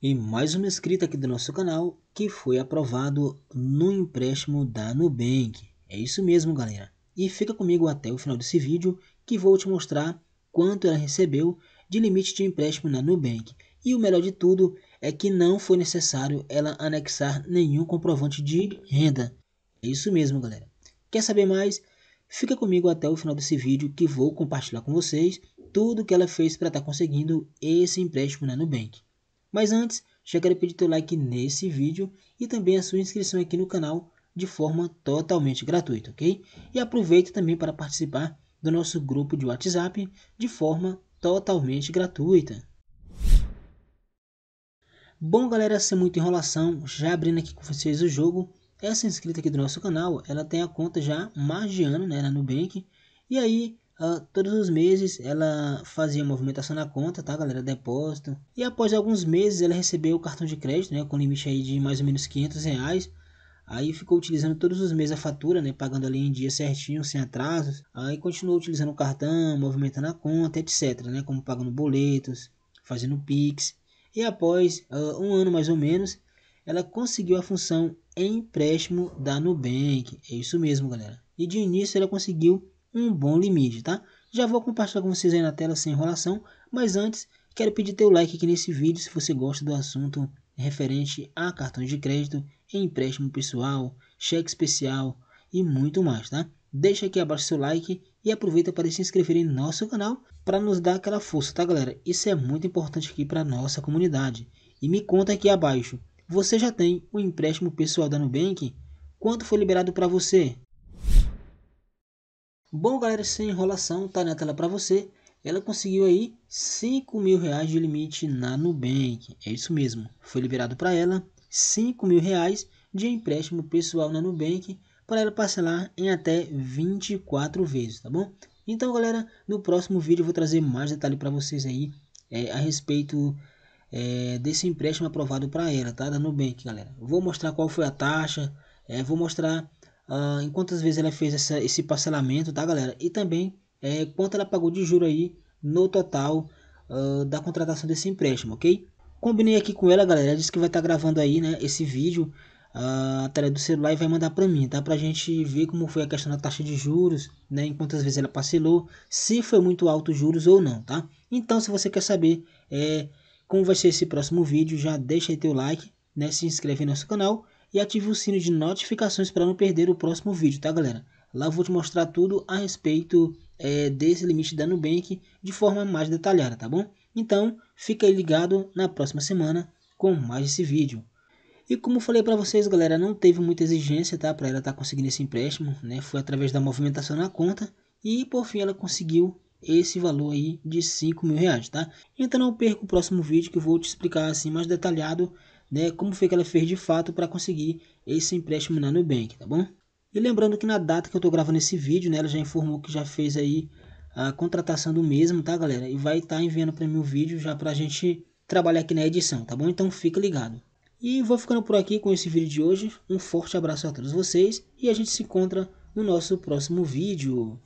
e mais uma escrita aqui do nosso canal que foi aprovado no empréstimo da Nubank. É isso mesmo, galera. E fica comigo até o final desse vídeo que vou te mostrar quanto ela recebeu de limite de empréstimo na Nubank. E o melhor de tudo é que não foi necessário ela anexar nenhum comprovante de renda. É isso mesmo, galera. Quer saber mais? Fica comigo até o final desse vídeo que vou compartilhar com vocês tudo que ela fez para estar tá conseguindo esse empréstimo na Nubank. Mas antes, já quero pedir teu like nesse vídeo e também a sua inscrição aqui no canal de forma totalmente gratuita, ok? E aproveita também para participar do nosso grupo de WhatsApp de forma totalmente gratuita. Bom galera, sem muita enrolação, já abrindo aqui com vocês o jogo, essa inscrita aqui do nosso canal, ela tem a conta já mais de ano né, na Nubank, e aí Uh, todos os meses ela fazia movimentação na conta, tá, galera? Depósito. E após alguns meses ela recebeu o cartão de crédito, né? Com limite aí de mais ou menos 500 reais. Aí ficou utilizando todos os meses a fatura, né? Pagando ali em dia certinho, sem atrasos. Aí continuou utilizando o cartão, movimentando a conta, etc, né? Como pagando boletos, fazendo Pix. E após uh, um ano mais ou menos, ela conseguiu a função empréstimo da Nubank. É isso mesmo, galera. E de início ela conseguiu um bom limite, tá? Já vou compartilhar com vocês aí na tela sem enrolação, mas antes quero pedir teu like aqui nesse vídeo se você gosta do assunto referente a cartões de crédito, empréstimo pessoal, cheque especial e muito mais, tá? Deixa aqui abaixo seu like e aproveita para se inscrever em nosso canal para nos dar aquela força, tá galera? Isso é muito importante aqui para nossa comunidade. E me conta aqui abaixo, você já tem o um empréstimo pessoal da Nubank? Quanto foi liberado para você? Bom, galera, sem enrolação, tá na tela para você. Ela conseguiu aí 5 mil reais de limite na Nubank. É isso mesmo, foi liberado para ela 5 mil reais de empréstimo pessoal na Nubank para ela parcelar em até 24 vezes, tá bom? Então, galera, no próximo vídeo eu vou trazer mais detalhe para vocês aí é, a respeito é, desse empréstimo aprovado para ela, tá? Da Nubank, galera. Vou mostrar qual foi a taxa, é, vou mostrar ah, em quantas vezes ela fez essa, esse parcelamento, tá, galera? E também é, quanto ela pagou de juro aí no total uh, da contratação desse empréstimo, ok? Combinei aqui com ela, galera. Ela disse que vai estar tá gravando aí, né, esse vídeo, uh, a tela do celular e vai mandar para mim, tá? Pra gente ver como foi a questão da taxa de juros, né, em quantas vezes ela parcelou, se foi muito alto juros ou não, tá? Então, se você quer saber é, como vai ser esse próximo vídeo, já deixa aí teu like, né, se inscreve no nosso canal e ative o sino de notificações para não perder o próximo vídeo, tá galera? Lá vou te mostrar tudo a respeito é, desse limite da Nubank de forma mais detalhada, tá bom? Então, fica aí ligado na próxima semana com mais esse vídeo. E como falei para vocês, galera, não teve muita exigência, tá? Para ela estar tá conseguindo esse empréstimo, né? Foi através da movimentação na conta e por fim ela conseguiu esse valor aí de 5 mil reais, tá? Então não perca o próximo vídeo que eu vou te explicar assim mais detalhado né, como foi que ela fez de fato para conseguir esse empréstimo na Nubank, tá bom? E lembrando que na data que eu estou gravando esse vídeo, né, ela já informou que já fez aí a contratação do mesmo, tá, galera? E vai estar tá enviando para mim o vídeo já para a gente trabalhar aqui na edição, tá bom? Então fica ligado. E vou ficando por aqui com esse vídeo de hoje. Um forte abraço a todos vocês e a gente se encontra no nosso próximo vídeo.